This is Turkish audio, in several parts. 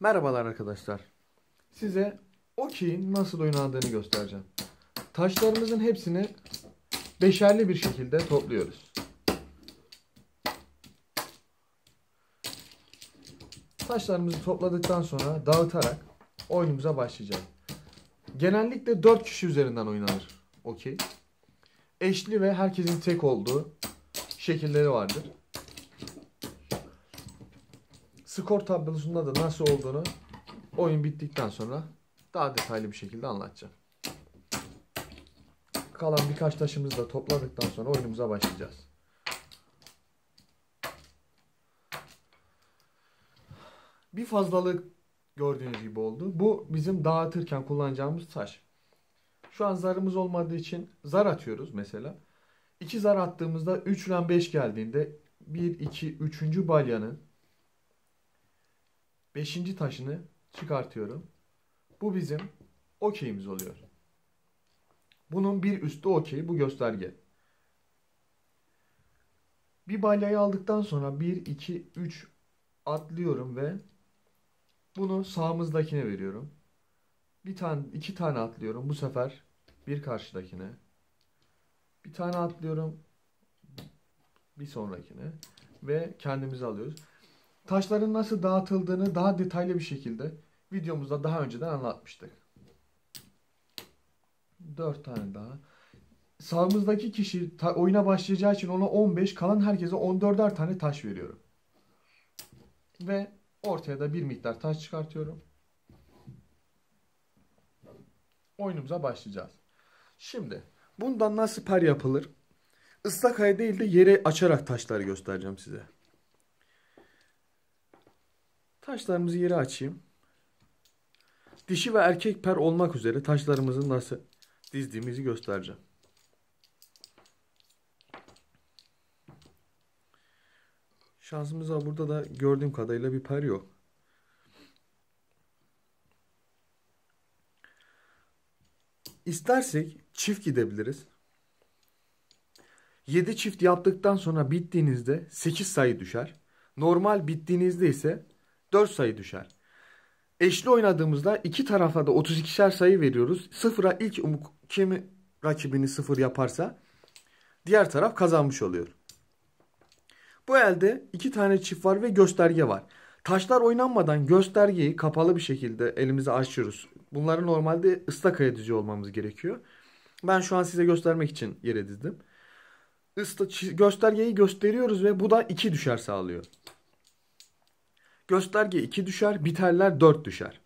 Merhabalar arkadaşlar. Size okey'in nasıl oynadığını göstereceğim. Taşlarımızın hepsini beşerli bir şekilde topluyoruz. Taşlarımızı topladıktan sonra dağıtarak oyunumuza başlayacağız. Genellikle 4 kişi üzerinden oynanır okey. Eşli ve herkesin tek olduğu şekilleri vardır skor tablosunda da nasıl olduğunu oyun bittikten sonra daha detaylı bir şekilde anlatacağım. Kalan birkaç taşımızı da topladıktan sonra oyunumuza başlayacağız. Bir fazlalık gördüğünüz gibi oldu. Bu bizim dağıtırken kullanacağımız taş. Şu an zarımız olmadığı için zar atıyoruz mesela. 2 zar attığımızda 3 ile 5 geldiğinde 1, 2, 3. balyanın Beşinci taşını çıkartıyorum. Bu bizim okeyimiz oluyor. Bunun bir üstü okey bu gösterge. Bir balyayı aldıktan sonra 1, 2, 3 atlıyorum ve bunu sağımızdakine veriyorum. Bir tane, iki tane atlıyorum. Bu sefer bir karşıdakine. Bir tane atlıyorum. Bir sonrakine. Ve kendimizi alıyoruz. Taşların nasıl dağıtıldığını daha detaylı bir şekilde videomuzda daha önceden anlatmıştık. Dört tane daha. Sağımızdaki kişi oyuna başlayacağı için ona 15, kalan herkese 14'er tane taş veriyorum. Ve ortaya da bir miktar taş çıkartıyorum. Oyunumuza başlayacağız. Şimdi bundan nasıl per yapılır? Islak haya değil de yere açarak taşları göstereceğim size. Taşlarımızı yere açayım. Dişi ve erkek per olmak üzere taşlarımızı nasıl dizdiğimizi göstereceğim. Şansımıza burada da gördüğüm kadarıyla bir per yok. İstersek çift gidebiliriz. 7 çift yaptıktan sonra bittiğinizde 8 sayı düşer. Normal bittiğinizde ise 4 sayı düşer. Eşli oynadığımızda iki tarafa da 32'şer sayı veriyoruz. Sıfıra ilk umuk kim rakibini sıfır yaparsa diğer taraf kazanmış oluyor. Bu elde iki tane çift var ve gösterge var. Taşlar oynanmadan göstergeyi kapalı bir şekilde elimize açıyoruz. Bunları normalde ıslak aya olmamız gerekiyor. Ben şu an size göstermek için yere dizdim. Isla, göstergeyi gösteriyoruz ve bu da 2 düşer sağlıyor. Gösterge 2 düşer. Biterler 4 düşer.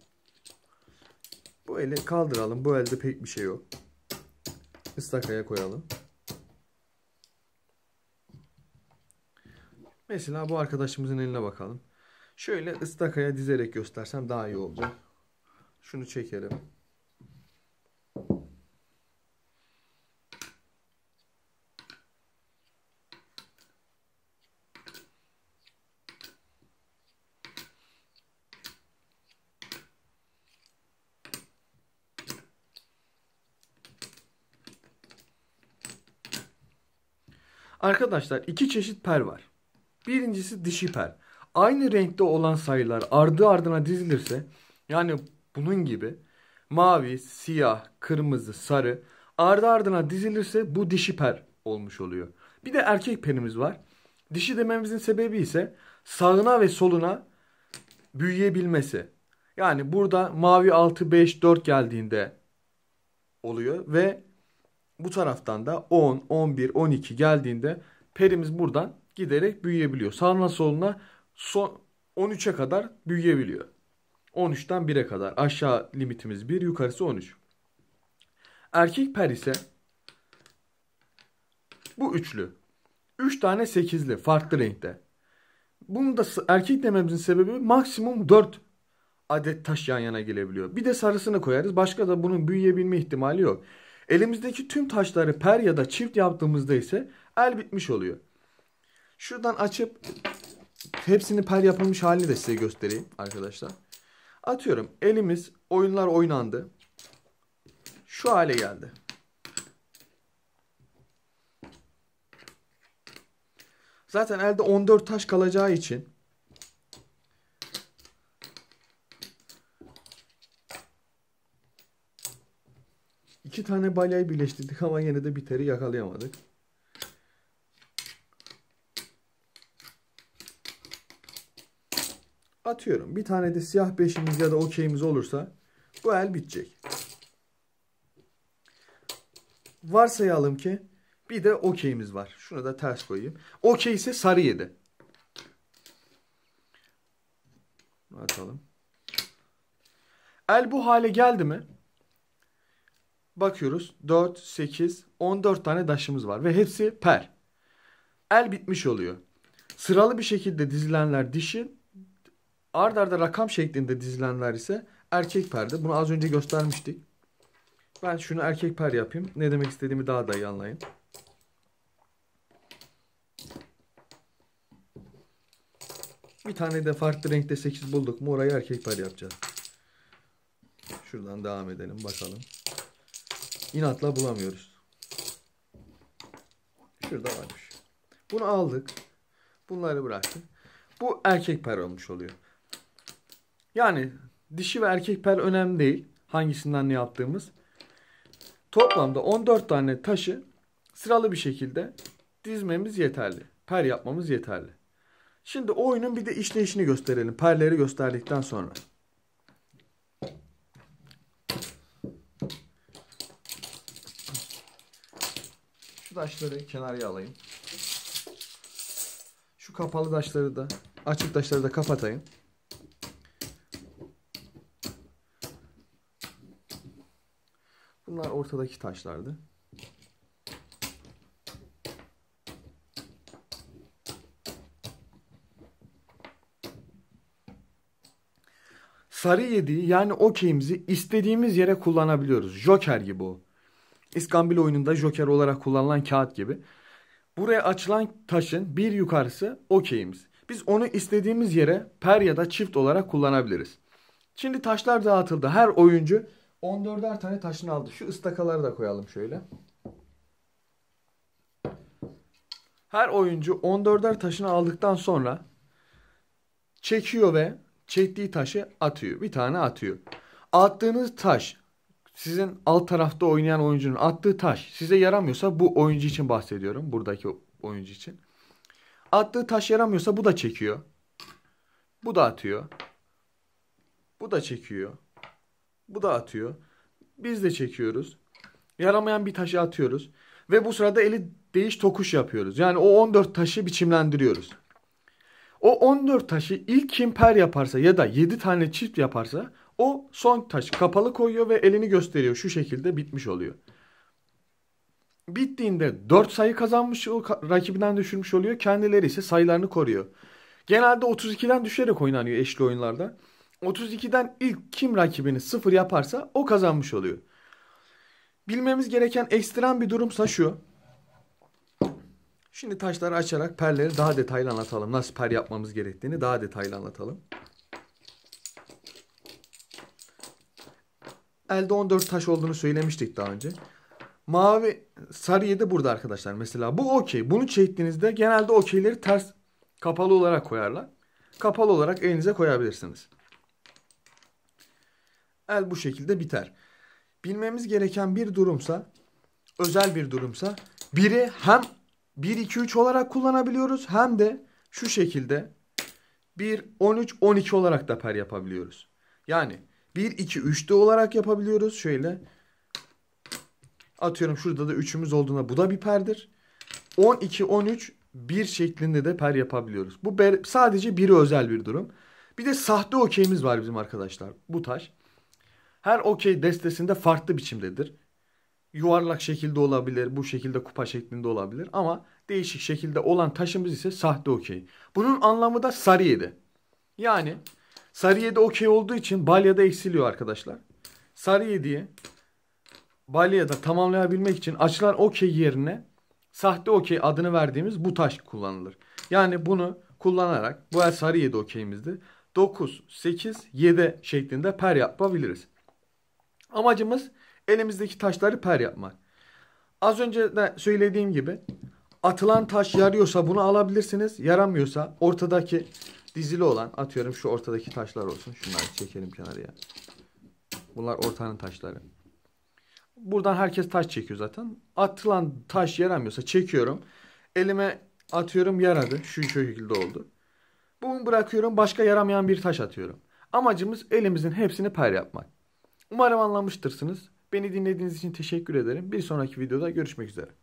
Bu eli kaldıralım. Bu elde pek bir şey yok. Istakaya koyalım. Mesela bu arkadaşımızın eline bakalım. Şöyle ıstakaya dizerek göstersem daha iyi olacak. Şunu çekelim. Arkadaşlar iki çeşit per var. Birincisi dişi per. Aynı renkte olan sayılar ardı ardına dizilirse yani bunun gibi mavi, siyah, kırmızı, sarı ardı ardına dizilirse bu dişi per olmuş oluyor. Bir de erkek perimiz var. Dişi dememizin sebebi ise sağına ve soluna büyüyebilmesi. Yani burada mavi 6 5 4 geldiğinde oluyor ve bu taraftan da 10, 11, 12 geldiğinde perimiz buradan giderek büyüyebiliyor. Sağına soluna son 13'e kadar büyüyebiliyor. 13'ten 1'e kadar. Aşağı limitimiz 1, yukarısı 13. Erkek per ise bu üçlü. 3 tane 8'li farklı renkte. Bunu da erkek dememizin sebebi maksimum 4 adet taş yan yana gelebiliyor. Bir de sarısını koyarız. Başka da bunun büyüyebilme ihtimali yok. Elimizdeki tüm taşları per ya da çift yaptığımızda ise el bitmiş oluyor. Şuradan açıp hepsini per yapılmış halini de size göstereyim arkadaşlar. Atıyorum elimiz oyunlar oynandı. Şu hale geldi. Zaten elde 14 taş kalacağı için iki tane balayı birleştirdik ama yine de biteri yakalayamadık. Atıyorum. Bir tane de siyah beşimiz ya da okeyimiz olursa bu el bitecek. Varsayalım ki bir de okeyimiz var. Şunu da ters koyayım. Okey ise sarı yedi. Atalım. El bu hale geldi mi? bakıyoruz 4, 8, 14 tane daşımız var ve hepsi per. El bitmiş oluyor. Sıralı bir şekilde dizilenler dişi, ard arda rakam şeklinde dizilenler ise erkek perde. Bunu az önce göstermiştik. Ben şunu erkek per yapayım. Ne demek istediğimi daha da iyi anlayın. Bir tane de farklı renkte 8 bulduk Morayı erkek per yapacağız. Şuradan devam edelim bakalım inatla bulamıyoruz. Şurada varmış. Bunu aldık. Bunları bıraktık. Bu erkek per olmuş oluyor. Yani dişi ve erkek per önemli değil. Hangisinden ne yaptığımız. Toplamda 14 tane taşı sıralı bir şekilde dizmemiz yeterli. Per yapmamız yeterli. Şimdi oyunun bir de işleyişini gösterelim. Perleri gösterdikten sonra. Şu taşları kenarıya alayım. Şu kapalı taşları da açık taşları da kapatayım. Bunlar ortadaki taşlardı. Sarı yediği yani okeyimizi istediğimiz yere kullanabiliyoruz. Joker gibi o. İskambil oyununda Joker olarak kullanılan kağıt gibi. Buraya açılan taşın bir yukarısı okeyimiz. Biz onu istediğimiz yere per ya da çift olarak kullanabiliriz. Şimdi taşlar dağıtıldı. Her oyuncu 14'er tane taşını aldı. Şu ıstakaları da koyalım şöyle. Her oyuncu 14'er taşını aldıktan sonra çekiyor ve çektiği taşı atıyor. Bir tane atıyor. Attığınız taş sizin alt tarafta oynayan oyuncunun attığı taş size yaramıyorsa bu oyuncu için bahsediyorum. Buradaki oyuncu için. Attığı taş yaramıyorsa bu da çekiyor. Bu da atıyor. Bu da çekiyor. Bu da atıyor. Biz de çekiyoruz. Yaramayan bir taşı atıyoruz. Ve bu sırada eli değiş tokuş yapıyoruz. Yani o 14 taşı biçimlendiriyoruz. O 14 taşı ilk kim yaparsa ya da 7 tane çift yaparsa o son taş kapalı koyuyor ve elini gösteriyor. Şu şekilde bitmiş oluyor. Bittiğinde 4 sayı kazanmış rakibinden düşürmüş oluyor. Kendileri ise sayılarını koruyor. Genelde 32'den düşerek oynanıyor eşli oyunlarda. 32'den ilk kim rakibini 0 yaparsa o kazanmış oluyor. Bilmemiz gereken ekstrem bir durumsa şu. Şimdi taşları açarak perleri daha detaylı anlatalım. Nasıl per yapmamız gerektiğini daha detaylı anlatalım. Elde 14 taş olduğunu söylemiştik daha önce. Mavi, sarı 7 burada arkadaşlar. Mesela bu okey. Bunu çektiğinizde genelde okeyleri ters kapalı olarak koyarlar. Kapalı olarak elinize koyabilirsiniz. El bu şekilde biter. Bilmemiz gereken bir durumsa, özel bir durumsa biri hem 1 2 3 olarak kullanabiliyoruz hem de şu şekilde 1 13 12 olarak da per yapabiliyoruz. Yani 1, 2, 3'te olarak yapabiliyoruz. Şöyle. Atıyorum şurada da 3'ümüz olduğuna bu da bir perdir. 12, 13, 1 şeklinde de per yapabiliyoruz. Bu per, sadece biri özel bir durum. Bir de sahte okeyimiz var bizim arkadaşlar. Bu taş. Her okey destesinde farklı biçimdedir. Yuvarlak şekilde olabilir, bu şekilde kupa şeklinde olabilir ama değişik şekilde olan taşımız ise sahte okey. Bunun anlamı da sarı yedi. Yani Sarı 7 okey olduğu için Balya'da eksiliyor arkadaşlar. Sarı 7'yi Balya'da tamamlayabilmek için açılan okey yerine sahte okey adını verdiğimiz bu taş kullanılır. Yani bunu kullanarak bu el sarı 7 okeyimizdi. 9, 8, 7 şeklinde per yapabiliriz. Amacımız elimizdeki taşları per yapmak. Az önce de söylediğim gibi atılan taş yarıyorsa bunu alabilirsiniz. Yaramıyorsa ortadaki dizili olan atıyorum şu ortadaki taşlar olsun. Şunları çekelim kenarıya. Bunlar ortanın taşları. Buradan herkes taş çekiyor zaten. Atılan taş yaramıyorsa çekiyorum. Elime atıyorum yaradı. Şu şekilde oldu. Bunu bırakıyorum başka yaramayan bir taş atıyorum. Amacımız elimizin hepsini par yapmak. Umarım anlamıştırsınız. Beni dinlediğiniz için teşekkür ederim. Bir sonraki videoda görüşmek üzere.